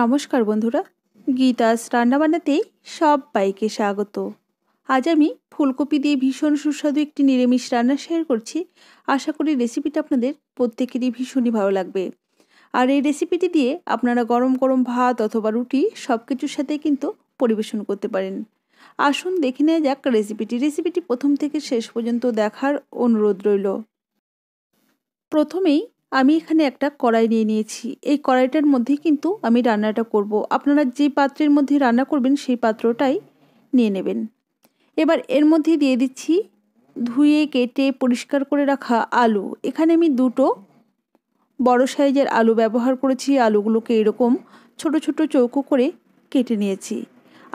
নমস্কার বন্ধুরা গীতাস রান্নাবান্নাতেই বাইকে স্বাগত আজ আমি ফুলকপি দিয়ে ভীষণ সুস্বাদু একটি নিরামিষ রান্না শেয়ার করছি আশা করি রেসিপিটা আপনাদের প্রত্যেকেরই ভীষণই ভালো লাগবে আর এই রেসিপিটি দিয়ে আপনারা গরম গরম ভাত অথবা রুটি সব কিছুর সাথে কিন্তু পরিবেশন করতে পারেন আসুন দেখে নেওয়া যাক রেসিপিটি রেসিপিটি প্রথম থেকে শেষ পর্যন্ত দেখার অনুরোধ রইল প্রথমেই আমি এখানে একটা কড়াই নিয়ে নিয়েছি এই কড়াইটার মধ্যে কিন্তু আমি রান্নাটা করব। আপনারা যে পাত্রের মধ্যে রান্না করবেন সেই পাত্রটাই নিয়ে নেবেন এবার এর মধ্যে দিয়ে দিচ্ছি ধুয়ে কেটে পরিষ্কার করে রাখা আলু এখানে আমি দুটো বড় সাইজের আলু ব্যবহার করেছি আলুগুলোকে এরকম ছোট ছোট চৌকো করে কেটে নিয়েছি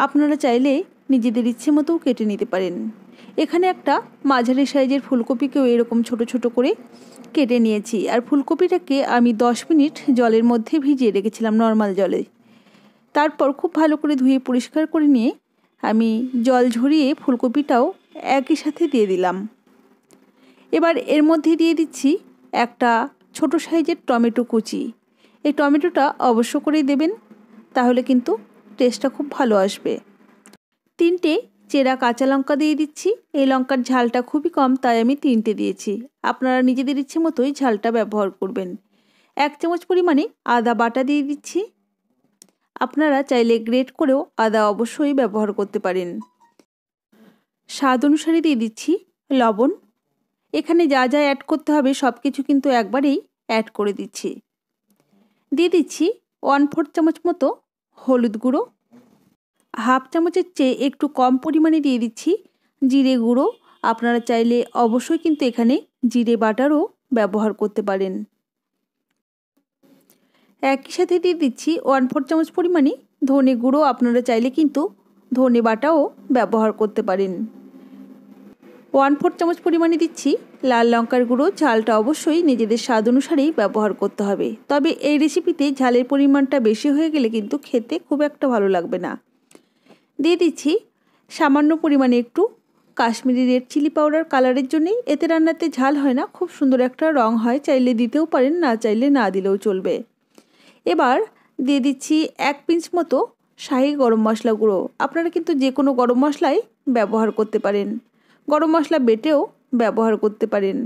আপনারা চাইলে নিজেদের ইচ্ছে মতোও কেটে নিতে পারেন এখানে একটা মাঝারি সাইজের ফুলকপিকেও এরকম ছোট ছোট করে কেটে নিয়েছি আর ফুলকপিটাকে আমি দশ মিনিট জলের মধ্যে ভিজিয়ে রেখেছিলাম নর্মাল জলে তারপর খুব ভালো করে ধুয়ে পরিষ্কার করে নিয়ে আমি জল ঝরিয়ে ফুলকপিটাও একই সাথে দিয়ে দিলাম এবার এর মধ্যে দিয়ে দিচ্ছি একটা ছোট সাইজের টমেটো কুচি এই টমেটোটা অবশ্য করেই দেবেন তাহলে কিন্তু টেস্টটা খুব ভালো আসবে তিনটে চেরা কাঁচা লঙ্কা দিয়ে দিচ্ছি এই লঙ্কার ঝালটা খুবই কম তাই আমি তিনটে দিয়েছি আপনারা নিজেদের ইচ্ছে মতোই ঝালটা ব্যবহার করবেন এক চামচ পরিমাণে আদা বাটা দিয়ে দিচ্ছি আপনারা চাইলে গ্রেট করেও আদা অবশ্যই ব্যবহার করতে পারেন স্বাদ অনুসারে দিয়ে দিচ্ছি লবণ এখানে যা যা অ্যাড করতে হবে সব কিছু কিন্তু একবারেই অ্যাড করে দিচ্ছি দিয়ে দিচ্ছি ওয়ান ফোর চামচ মতো হলুদ গুঁড়ো হাফ চামচের চেয়ে একটু কম পরিমাণে দিয়ে দিচ্ছি জিরে গুঁড়ো আপনারা চাইলে অবশ্যই কিন্তু এখানে জিরে বাটারও ব্যবহার করতে পারেন একই সাথে দিয়ে দিচ্ছি ওয়ান ফোর চামচ পরিমাণে ধনে গুঁড়ো আপনারা চাইলে কিন্তু ধনে বাটাও ব্যবহার করতে পারেন ওয়ান ফোর চামচ পরিমাণে দিচ্ছি লাল লঙ্কার গুঁড়ো ঝালটা অবশ্যই নিজেদের স্বাদ অনুসারেই ব্যবহার করতে হবে তবে এই রেসিপিতে ঝালের পরিমাণটা বেশি হয়ে গেলে কিন্তু খেতে খুব একটা ভালো লাগবে না দিয়ে দিচ্ছি সামান্য পরিমাণে একটু কাশ্মীরি রেড চিলি পাউডার কালারের জন্যেই এতে রান্নাতে ঝাল হয় না খুব সুন্দর একটা রং হয় চাইলে দিতেও পারেন না চাইলে না দিলেও চলবে এবার দিয়ে দিচ্ছি এক পিঞ্চ মতো শাহি গরম মশলা গুঁড়ো আপনারা কিন্তু যে কোনো গরম মশলাই ব্যবহার করতে পারেন গরম মশলা বেটেও ব্যবহার করতে পারেন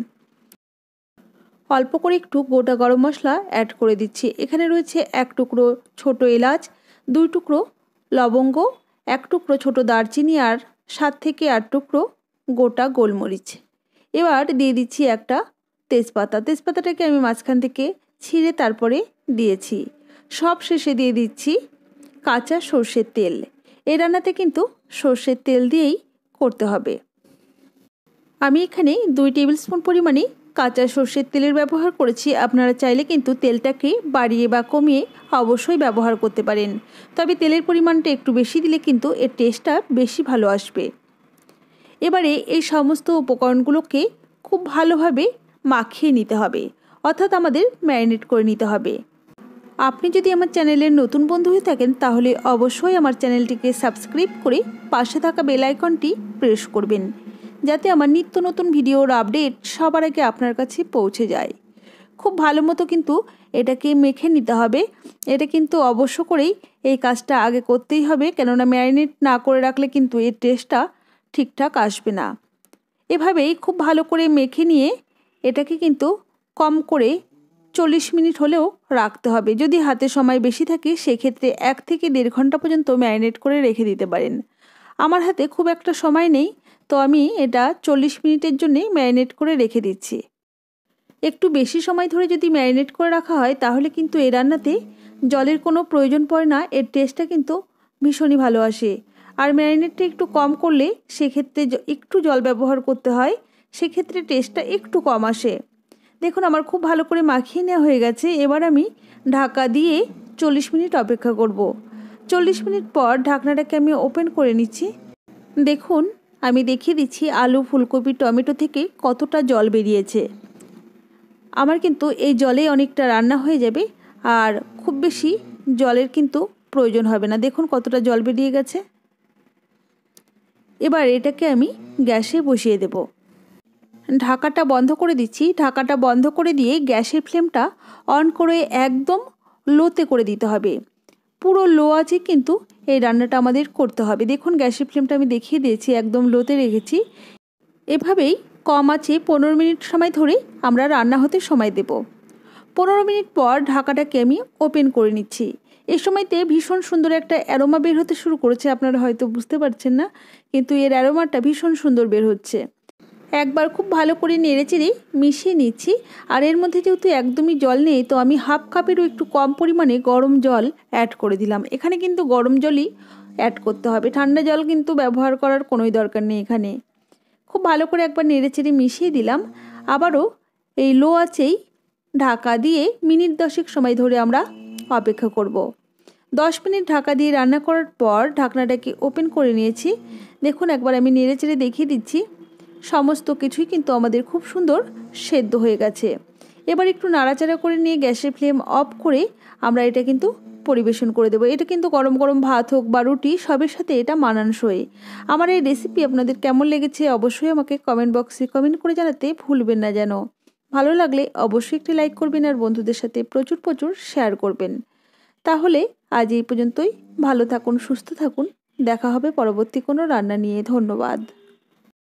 অল্প করে একটু গোটা গরম মশলা অ্যাড করে দিচ্ছি এখানে রয়েছে এক টুকরো ছোট এলাচ দুই টুকরো লবঙ্গ এক টুকরো ছোটো দারচিনি আর সাত থেকে আট টুকরো গোটা গোলমরিচ এবার দিয়ে দিচ্ছি একটা তেজপাতা তেজপাতাটাকে আমি মাঝখান থেকে ছিঁড়ে তারপরে দিয়েছি সব শেষে দিয়ে দিচ্ছি কাঁচা সর্ষের তেল এ রান্নাতে কিন্তু সর্ষের তেল দিয়েই করতে হবে আমি এখানে দুই টেবিল স্পুন পরিমাণে কাঁচা সর্ষের তেলের ব্যবহার করেছি আপনারা চাইলে কিন্তু তেলটাকে বাড়িয়ে বা কমিয়ে অবশ্যই ব্যবহার করতে পারেন তবে তেলের পরিমাণটা একটু বেশি দিলে কিন্তু এর টেস্টটা বেশি ভালো আসবে এবারে এই সমস্ত উপকরণগুলোকে খুব ভালোভাবে মাখিয়ে নিতে হবে অর্থাৎ আমাদের ম্যারিনেট করে নিতে হবে আপনি যদি আমার চ্যানেলের নতুন বন্ধু হয়ে থাকেন তাহলে অবশ্যই আমার চ্যানেলটিকে সাবস্ক্রাইব করে পাশে থাকা বেল আইকনটি প্রেস করবেন যাতে আমার নিত্য নতুন ভিডিওর আপডেট সবার আগে আপনার কাছে পৌঁছে যায় খুব ভালো মতো কিন্তু এটাকে মেখে নিতে হবে এটা কিন্তু অবশ্য করেই এই কাজটা আগে করতেই হবে কেননা ম্যারিনেট না করে রাখলে কিন্তু এর টেস্টটা ঠিকঠাক আসবে না এভাবেই খুব ভালো করে মেখে নিয়ে এটাকে কিন্তু কম করে চল্লিশ মিনিট হলেও রাখতে হবে যদি হাতে সময় বেশি থাকে সেক্ষেত্রে এক থেকে দেড় ঘন্টা পর্যন্ত ম্যারিনেট করে রেখে দিতে পারেন আমার হাতে খুব একটা সময় নেই তো আমি এটা চল্লিশ মিনিটের জন্যেই ম্যারিনেট করে রেখে দিচ্ছি একটু বেশি সময় ধরে যদি ম্যারিনেট করে রাখা হয় তাহলে কিন্তু এ রান্নাতে জলের কোনো প্রয়োজন পড়ে না এর টেস্টটা কিন্তু ভীষণই ভালো আসে আর ম্যারিনেটটা একটু কম করলে সেক্ষেত্রে একটু জল ব্যবহার করতে হয় সেক্ষেত্রে টেস্টটা একটু কম আসে দেখুন আমার খুব ভালো করে মাখিয়ে নেওয়া হয়ে গেছে এবার আমি ঢাকা দিয়ে চল্লিশ মিনিট অপেক্ষা করব। চল্লিশ মিনিট পর ঢাকনাটাকে আমি ওপেন করে নিচ্ছি দেখুন আমি দেখিয়ে দিচ্ছি আলু ফুলকপি টমেটো থেকে কতটা জল বেরিয়েছে আমার কিন্তু এই জলে অনেকটা রান্না হয়ে যাবে আর খুব বেশি জলের কিন্তু প্রয়োজন হবে না দেখুন কতটা জল বেরিয়ে গেছে এবার এটাকে আমি গ্যাসে বসিয়ে দেব ঢাকাটা বন্ধ করে দিচ্ছি ঢাকাটা বন্ধ করে দিয়ে গ্যাসের ফ্লেমটা অন করে একদম লোতে করে দিতে হবে পুরো লো আছে কিন্তু এই রান্নাটা আমাদের করতে হবে দেখুন গ্যাসের ফ্লেমটা আমি দেখিয়ে দিয়েছি একদম লোতে রেখেছি এভাবেই কম আছে পনেরো মিনিট সময় ধরে আমরা রান্না হতে সময় দেব পনেরো মিনিট পর ঢাকাটাকে আমি ওপেন করে নিচ্ছি এ সময়তে ভীষণ সুন্দর একটা অ্যারোমা বের হতে শুরু করেছে আপনারা হয়তো বুঝতে পারছেন না কিন্তু এর অ্যারোমাটা ভীষণ সুন্দর বের হচ্ছে একবার খুব ভালো করে নেড়েচেড়ে মিশিয়ে নিচ্ছি আর এর মধ্যে যেহেতু একদমই জল নেই তো আমি হাফ কাপেরও একটু কম পরিমাণে গরম জল অ্যাড করে দিলাম এখানে কিন্তু গরম জলই অ্যাড করতে হবে ঠান্ডা জল কিন্তু ব্যবহার করার কোনোই দরকার নেই এখানে খুব ভালো করে একবার নেড়েচেড়ে মিশিয়ে দিলাম আবারও এই লো আছেই ঢাকা দিয়ে মিনিট দশেক সময় ধরে আমরা অপেক্ষা করব। দশ মিনিট ঢাকা দিয়ে রান্না করার পর ঢাকনাটাকে ওপেন করে নিয়েছি দেখুন একবার আমি নেড়েচেড়ে দেখিয়ে দিচ্ছি সমস্ত কিছুই কিন্তু আমাদের খুব সুন্দর সেদ্ধ হয়ে গেছে এবার একটু নাড়াচাড়া করে নিয়ে গ্যাসের ফ্লেম অফ করে আমরা এটা কিন্তু পরিবেশন করে দেবো এটা কিন্তু গরম গরম ভাত হোক বা রুটি সবের সাথে এটা মানানসই আমার এই রেসিপি আপনাদের কেমন লেগেছে অবশ্যই আমাকে কমেন্ট বক্সে কমেন্ট করে জানাতে ভুলবেন না যেন ভালো লাগলে অবশ্যই একটি লাইক করবেন আর বন্ধুদের সাথে প্রচুর প্রচুর শেয়ার করবেন তাহলে আজ এই পর্যন্তই ভালো থাকুন সুস্থ থাকুন দেখা হবে পরবর্তী কোনো রান্না নিয়ে ধন্যবাদ